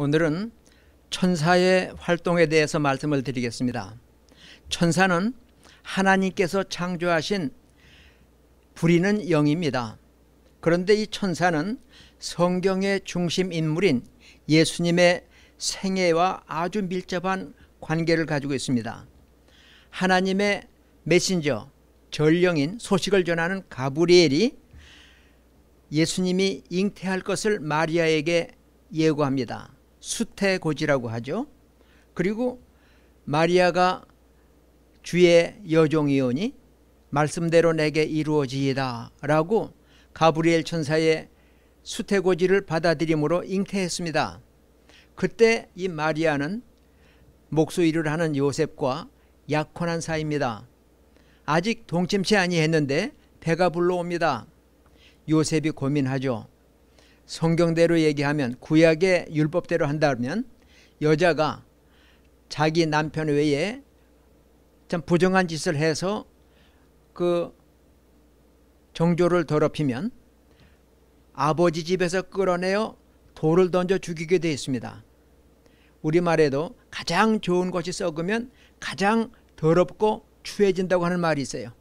오늘은 천사의 활동에 대해서 말씀을 드리겠습니다. 천사는 하나님께서 창조하신 부리는 영입니다. 그런데 이 천사는 성경의 중심 인물인 예수님의 생애와 아주 밀접한 관계를 가지고 있습니다. 하나님의 메신저, 전령인 소식을 전하는 가브리엘이 예수님이 잉태할 것을 마리아에게 예고합니다. 수태고지라고 하죠. 그리고 마리아가 주의 여종이오니 말씀대로 내게 이루어지이다라고 가브리엘 천사의 수태고지를 받아들임으로 잉태했습니다. 그때 이 마리아는 목수일을 하는 요셉과 약혼한 사이입니다. 아직 동침치 아니했는데 배가 불러옵니다. 요셉이 고민하죠. 성경대로 얘기하면 구약의 율법대로 한다면 여자가 자기 남편 외에 참 부정한 짓을 해서 그 정조를 더럽히면 아버지 집에서 끌어내어 돌을 던져 죽이게 되어 있습니다. 우리말에도 가장 좋은 것이 썩으면 가장 더럽고 추해진다고 하는 말이 있어요.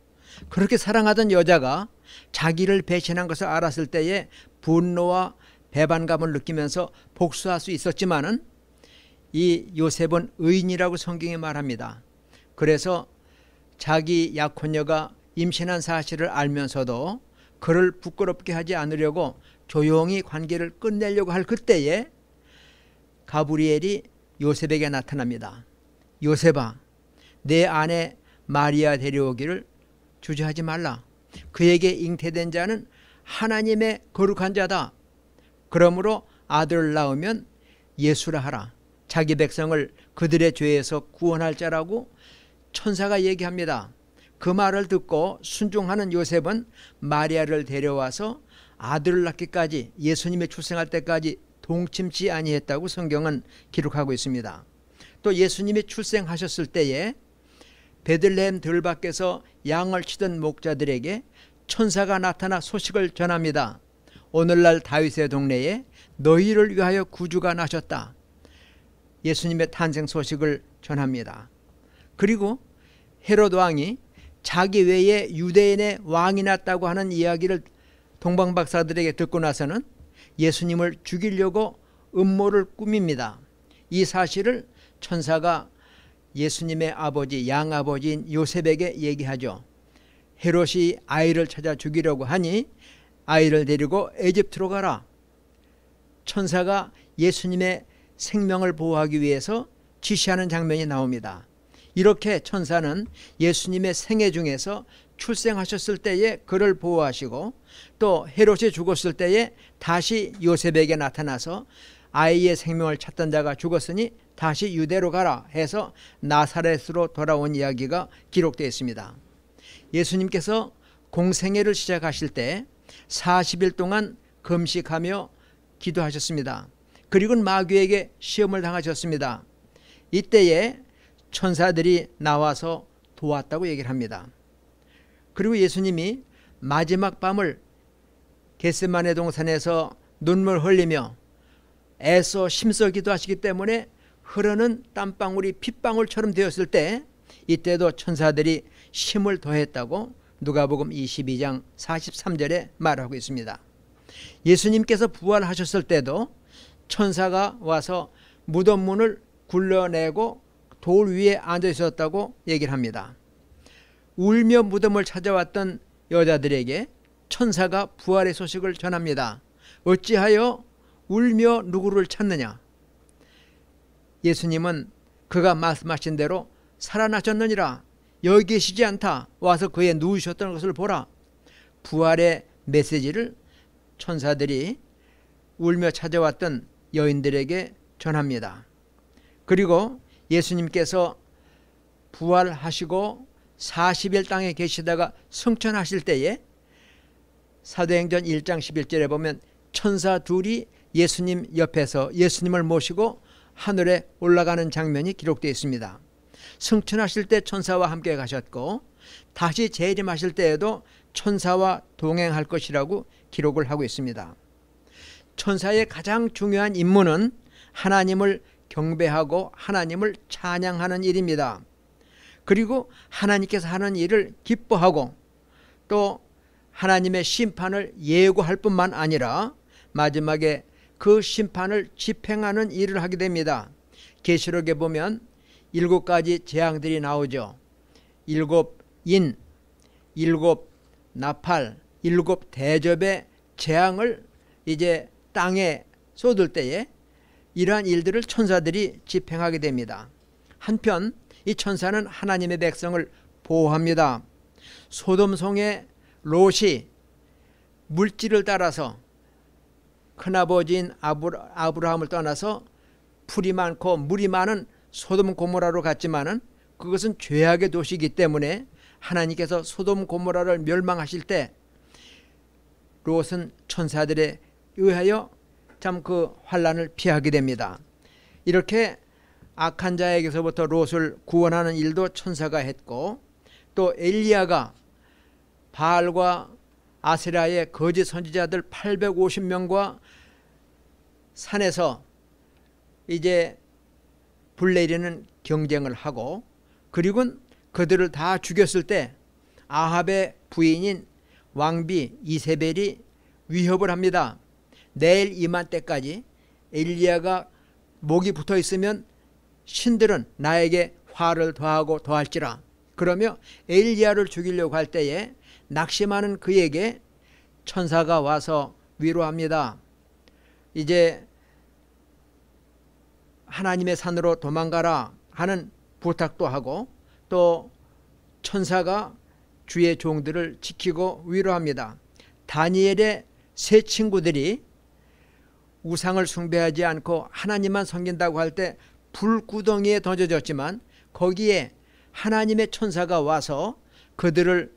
그렇게 사랑하던 여자가 자기를 배신한 것을 알았을 때에 분노와 배반감을 느끼면서 복수할 수 있었지만은 이 요셉은 의인이라고 성경에 말합니다. 그래서 자기 약혼녀가 임신한 사실을 알면서도 그를 부끄럽게 하지 않으려고 조용히 관계를 끝내려고 할 그때에 가브리엘이 요셉에게 나타납니다. 요셉아, 내 아내 마리아 데려오기를 주저하지 말라. 그에게 잉태된 자는 하나님의 거룩한 자다. 그러므로 아들을 낳으면 예수라 하라. 자기 백성을 그들의 죄에서 구원할 자라고 천사가 얘기합니다. 그 말을 듣고 순종하는 요셉은 마리아를 데려와서 아들을 낳기까지 예수님의 출생할 때까지 동침치 아니했다고 성경은 기록하고 있습니다. 또 예수님이 출생하셨을 때에 베들레헴 들밖에서 양을 치던 목자들에게 천사가 나타나 소식을 전합니다. 오늘날 다윗의 동네에 너희를 위하여 구주가 나셨다. 예수님의 탄생 소식을 전합니다. 그리고 헤롯 왕이 자기 외에 유대인의 왕이 났다고 하는 이야기를 동방 박사들에게 듣고 나서는 예수님을 죽이려고 음모를 꾸밉니다. 이 사실을 천사가 예수님의 아버지 양아버지인 요셉에게 얘기하죠. 헤롯이 아이를 찾아 죽이려고 하니 아이를 데리고 에집트로 가라. 천사가 예수님의 생명을 보호하기 위해서 지시하는 장면이 나옵니다. 이렇게 천사는 예수님의 생애 중에서 출생하셨을 때에 그를 보호하시고 또 헤롯이 죽었을 때에 다시 요셉에게 나타나서 아이의 생명을 찾던 자가 죽었으니 다시 유대로 가라 해서 나사렛으로 돌아온 이야기가 기록되어 있습니다. 예수님께서 공생애를 시작하실 때 40일 동안 금식하며 기도하셨습니다. 그리고 마귀에게 시험을 당하셨습니다. 이때에 천사들이 나와서 도왔다고 얘기를 합니다. 그리고 예수님이 마지막 밤을 겟세만의 동산에서 눈물 흘리며 애써 심서 기도하시기 때문에 흐르는 땀방울이 핏방울처럼 되었을 때 이때도 천사들이 힘을 더했다고 누가복음 22장 43절에 말하고 있습니다. 예수님께서 부활하셨을 때도 천사가 와서 무덤 문을 굴러내고돌 위에 앉아 있었다고 얘기를 합니다. 울며 무덤을 찾아왔던 여자들에게 천사가 부활의 소식을 전합니다. 어찌하여 울며 누구를 찾느냐? 예수님은 그가 말씀하신 대로 살아나셨느니라 여기 계시지 않다 와서 그의 누우셨던 것을 보라 부활의 메시지를 천사들이 울며 찾아왔던 여인들에게 전합니다. 그리고 예수님께서 부활하시고 40일 땅에 계시다가 승천하실 때에 사도행전 1장 11절에 보면 천사 둘이 예수님 옆에서 예수님을 모시고 하늘에 올라가는 장면이 기록되어 있습니다. 승천하실 때 천사와 함께 가셨고 다시 재림하실 때에도 천사와 동행할 것이라고 기록을 하고 있습니다. 천사의 가장 중요한 임무는 하나님을 경배하고 하나님을 찬양하는 일입니다. 그리고 하나님께서 하는 일을 기뻐하고 또 하나님의 심판을 예고할 뿐만 아니라 마지막에 그 심판을 집행하는 일을 하게 됩니다. 계시록에 보면 일곱 가지 재앙들이 나오죠. 일곱 인, 일곱 나팔, 일곱 대접의 재앙을 이제 땅에 쏟을 때에 이러한 일들을 천사들이 집행하게 됩니다. 한편 이 천사는 하나님의 백성을 보호합니다. 소돔성의 롯이 물질을 따라서 큰아버지인 아브라, 아브라함을 떠나서 풀이 많고 물이 많은 소돔 고모라로 갔지만은 그것은 죄악의 도시이기 때문에 하나님께서 소돔 고모라를 멸망하실 때 롯은 천사들에 의하여 참 그 환란을 피하게 됩니다. 이렇게 악한 자에게서부터 롯을 구원하는 일도 천사가 했고 또 엘리야가 바알과 아세라의 거짓 선지자들 850명과 산에서 이제 불레리는 경쟁을 하고 그리고 그들을 다 죽였을 때 아합의 부인인 왕비 이세벨이 위협을 합니다. 내일 이맘때까지 엘리야가 목이 붙어 있으면 신들은 나에게 화를 더하고 더할지라. 그러며 엘리야를 죽이려고 할 때에 낙심하는 그에게 천사가 와서 위로합니다. 이제 하나님의 산으로 도망가라 하는 부탁도 하고 또 천사가 주의 종들을 지키고 위로합니다. 다니엘의 세 친구들이 우상을 숭배하지 않고 하나님만 섬긴다고 할 때 불구덩이에 던져졌지만 거기에 하나님의 천사가 와서 그들을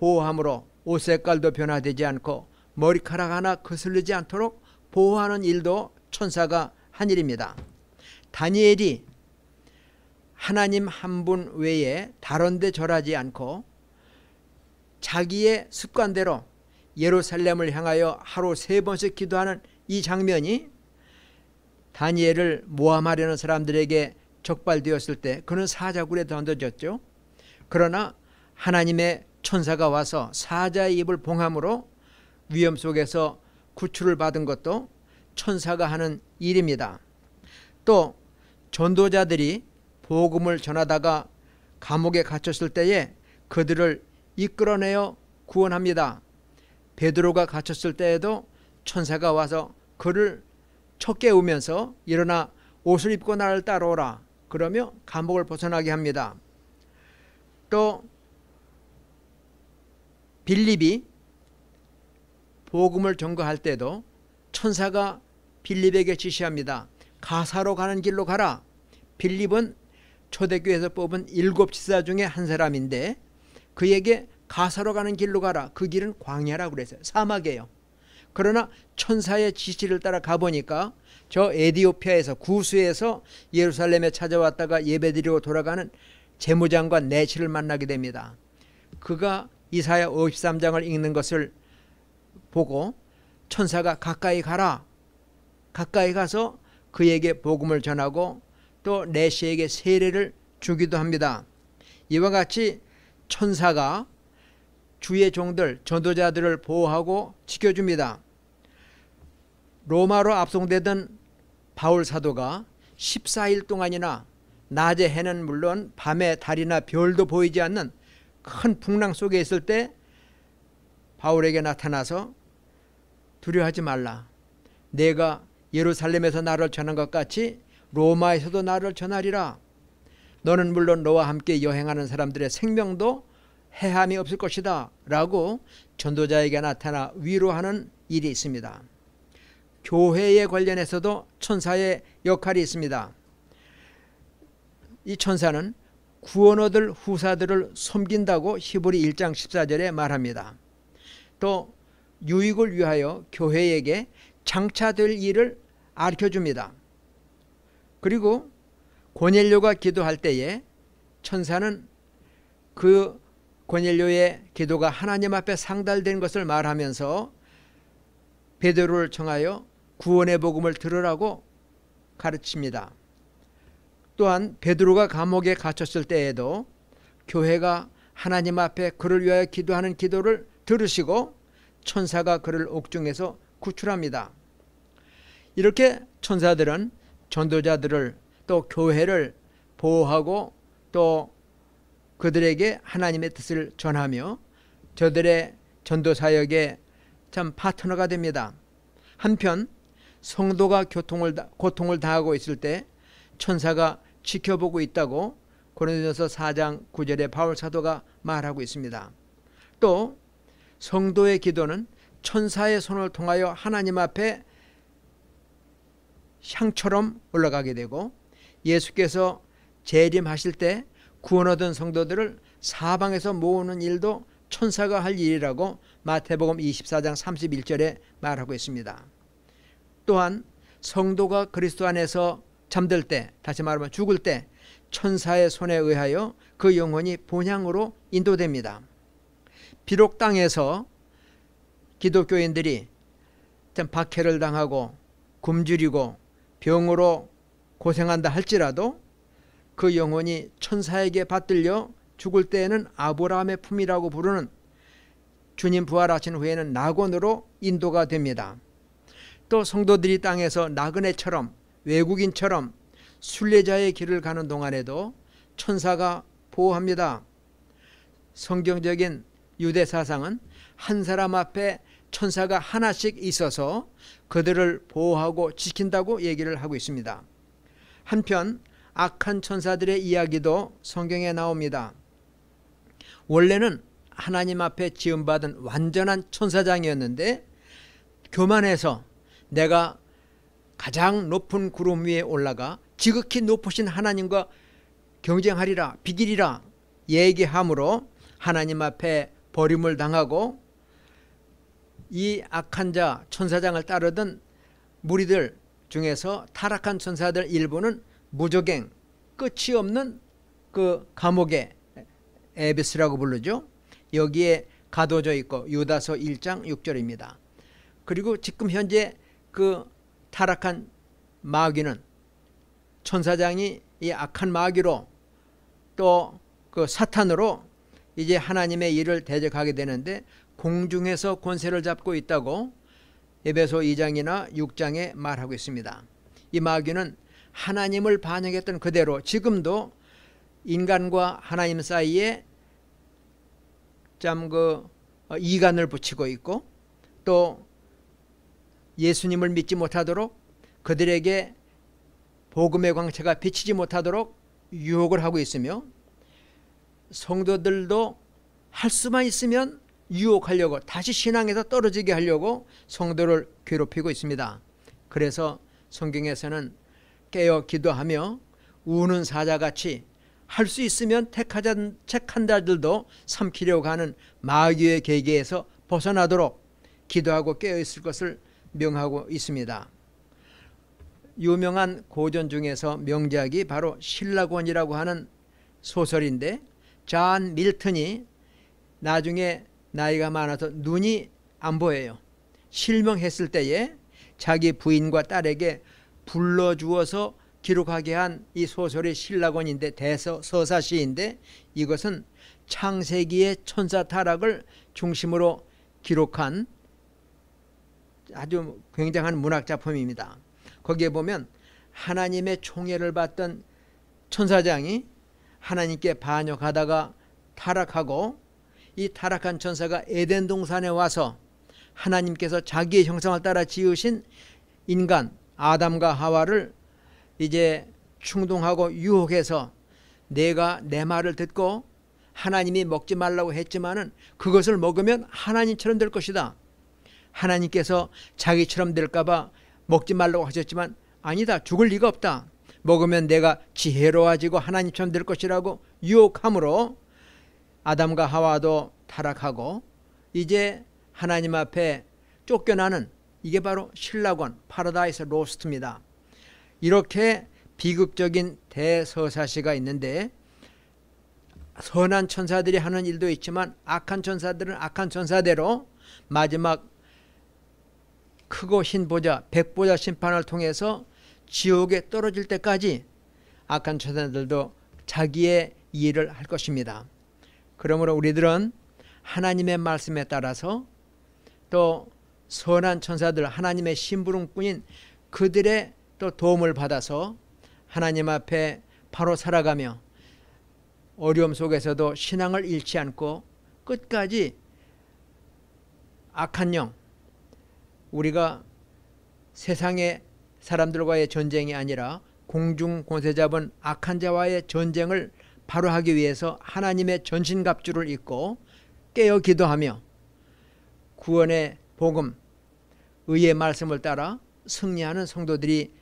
보호함으로 옷 색깔도 변화되지 않고 머리카락 하나 거슬리지 않도록 보호하는 일도 천사가 한 일입니다. 다니엘이 하나님 한 분 외에 다른 데 절하지 않고 자기의 습관대로 예루살렘을 향하여 하루 세 번씩 기도하는 이 장면이 다니엘을 모함하려는 사람들에게 적발되었을 때 그는 사자굴에 던져졌죠. 그러나 하나님의 천사가 와서 사자의 입을 봉함으로 위험 속에서 구출을 받은 것도 천사가 하는 일입니다. 또 전도자들이 복음을 전하다가 감옥에 갇혔을 때에 그들을 이끌어내어 구원합니다. 베드로가 갇혔을 때에도 천사가 와서 그를 첫 깨우면서 일어나 옷을 입고 나를 따라오라 그러며 감옥을 벗어나게 합니다. 또 빌립이 복음을 전거할 때도 천사가 빌립에게 지시합니다. 가사로 가는 길로 가라. 빌립은 초대교회에서 뽑은 일곱 지사 중에 한 사람인데 그에게 가사로 가는 길로 가라. 그 길은 광야라고 그랬어요. 사막이에요. 그러나 천사의 지시를 따라 가보니까 저 에디오피아에서 구수에서 예루살렘에 찾아왔다가 예배드리고 돌아가는 재무장관 내치를 네 만나게 됩니다. 그가 이사야 53장을 읽는 것을 보고 천사가 가까이 가라. 가까이 가서 그에게 복음을 전하고 또 내시에게 세례를 주기도 합니다. 이와 같이 천사가 주의 종들, 전도자들을 보호하고 지켜줍니다. 로마로 압송되던 바울 사도가 14일 동안이나 낮에 해는 물론 밤에 달이나 별도 보이지 않는 큰 풍랑 속에 있을 때 바울에게 나타나서 두려워하지 말라. 내가 예루살렘에서 나를 전한 것 같이 로마에서도 나를 전하리라. 너는 물론 너와 함께 여행하는 사람들의 생명도 해함이 없을 것이다. 라고 전도자에게 나타나 위로하는 일이 있습니다. 교회에 관련해서도 천사의 역할이 있습니다. 이 천사는 구원 얻을 후사들을 섬긴다고 히브리 1장 14절에 말합니다. 또 유익을 위하여 교회에게 장차될 일을 알려줍니다. 그리고 고넬료가 기도할 때에 천사는 그 고넬료의 기도가 하나님 앞에 상달된 것을 말하면서 베드로를 청하여 구원의 복음을 들으라고 가르칩니다. 또한 베드로가 감옥에 갇혔을 때에도 교회가 하나님 앞에 그를 위하여 기도하는 기도를 들으시고 천사가 그를 옥중에서 구출합니다. 이렇게 천사들은 전도자들을 또 교회를 보호하고 또 그들에게 하나님의 뜻을 전하며 저들의 전도 사역에 참 파트너가 됩니다. 한편 성도가 교통을 고통을 당하고 있을 때 천사가 지켜보고 있다고 고린도서 4장 9절에 바울 사도가 말하고 있습니다. 또 성도의 기도는 천사의 손을 통하여 하나님 앞에 향처럼 올라가게 되고 예수께서 재림하실 때 구원 얻은 성도들을 사방에서 모으는 일도 천사가 할 일이라고 마태복음 24장 31절에 말하고 있습니다. 또한 성도가 그리스도 안에서 잠들 때 다시 말하면 죽을 때 천사의 손에 의하여 그 영혼이 본향으로 인도됩니다. 비록 땅에서 기독교인들이 박해를 당하고 굶주리고 병으로 고생한다 할지라도 그 영혼이 천사에게 받들려 죽을 때에는 아브라함의 품이라고 부르는 주님 부활하신 후에는 낙원으로 인도가 됩니다. 또 성도들이 땅에서 나그네처럼 외국인처럼 순례자의 길을 가는 동안에도 천사가 보호합니다. 성경적인 유대 사상은 한 사람 앞에 천사가 하나씩 있어서 그들을 보호하고 지킨다고 얘기를 하고 있습니다. 한편 악한 천사들의 이야기도 성경에 나옵니다. 원래는 하나님 앞에 지음받은 완전한 천사장이었는데 교만해서 내가 가장 높은 구름 위에 올라가 지극히 높으신 하나님과 경쟁하리라 비기리라 얘기함으로 하나님 앞에 버림을 당하고 이 악한 자 천사장을 따르던 무리들 중에서 타락한 천사들 일부는 무적행 끝이 없는 그 감옥에 에비스라고 부르죠. 여기에 가둬져 있고 유다서 1장 6절입니다. 그리고 지금 현재 그 타락한 마귀는 천사장이 이 악한 마귀로 또 그 사탄으로 이제 하나님의 일을 대적하게 되는데 공중에서 권세를 잡고 있다고 에베소 2장이나 6장에 말하고 있습니다. 이 마귀는 하나님을 반영했던 그대로 지금도 인간과 하나님 사이에 참그 어, 이간을 붙이고 있고 또 예수님을 믿지 못하도록 그들에게 복음의 광채가 비치지 못하도록 유혹을 하고 있으며 성도들도 할 수만 있으면 유혹하려고 다시 신앙에서 떨어지게 하려고 성도를 괴롭히고 있습니다. 그래서 성경에서는 깨어 기도하며 우는 사자같이 할 수 있으면 택하자 책한 자들도 삼키려고 하는 마귀의 계계에서 벗어나도록 기도하고 깨어 있을 것을 명하고 있습니다. 유명한 고전 중에서 명작이 바로 신라곤이라고 하는 소설인데 잔 밀턴이 나중에 나이가 많아서 눈이 안 보여요. 실명했을 때에 자기 부인과 딸에게 불러주어서 기록하게 한 이 소설이 신라곤인데 대서 서사시인데 이것은 창세기의 천사 타락을 중심으로 기록한 아주 굉장한 문학 작품입니다. 거기에 보면 하나님의 총애를 받던 천사장이 하나님께 반역하다가 타락하고 이 타락한 천사가 에덴 동산에 와서 하나님께서 자기의 형상을 따라 지으신 인간 아담과 하와를 이제 충동하고 유혹해서 내가 내 말을 듣고 하나님이 먹지 말라고 했지만은 그것을 먹으면 하나님처럼 될 것이다. 하나님께서 자기처럼 될까봐 먹지 말라고 하셨지만 아니다 죽을 리가 없다 먹으면 내가 지혜로워지고 하나님처럼 될 것이라고 유혹함으로 아담과 하와도 타락하고 이제 하나님 앞에 쫓겨나는 이게 바로 신라권 파라다이스 로스트입니다. 이렇게 비극적인 대서사시가 있는데 선한 천사들이 하는 일도 있지만 악한 천사들은 악한 천사대로 마지막 크고 흰 보좌 백보좌 심판을 통해서 지옥에 떨어질 때까지 악한 천사들도 자기의 일을 할 것입니다. 그러므로 우리들은 하나님의 말씀에 따라서 또 선한 천사들 하나님의 심부름꾼인 그들의 또 도움을 받아서 하나님 앞에 바로 살아가며 어려움 속에서도 신앙을 잃지 않고 끝까지 악한 영 우리가 세상의 사람들과의 전쟁이 아니라 공중 권세 잡은 악한 자와의 전쟁을 바로 하기 위해서 하나님의 전신갑주를 입고 깨어 기도하며 구원의 복음, 의의 말씀을 따라 승리하는 성도들이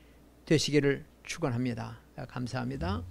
되시기를 축원합니다. 감사합니다.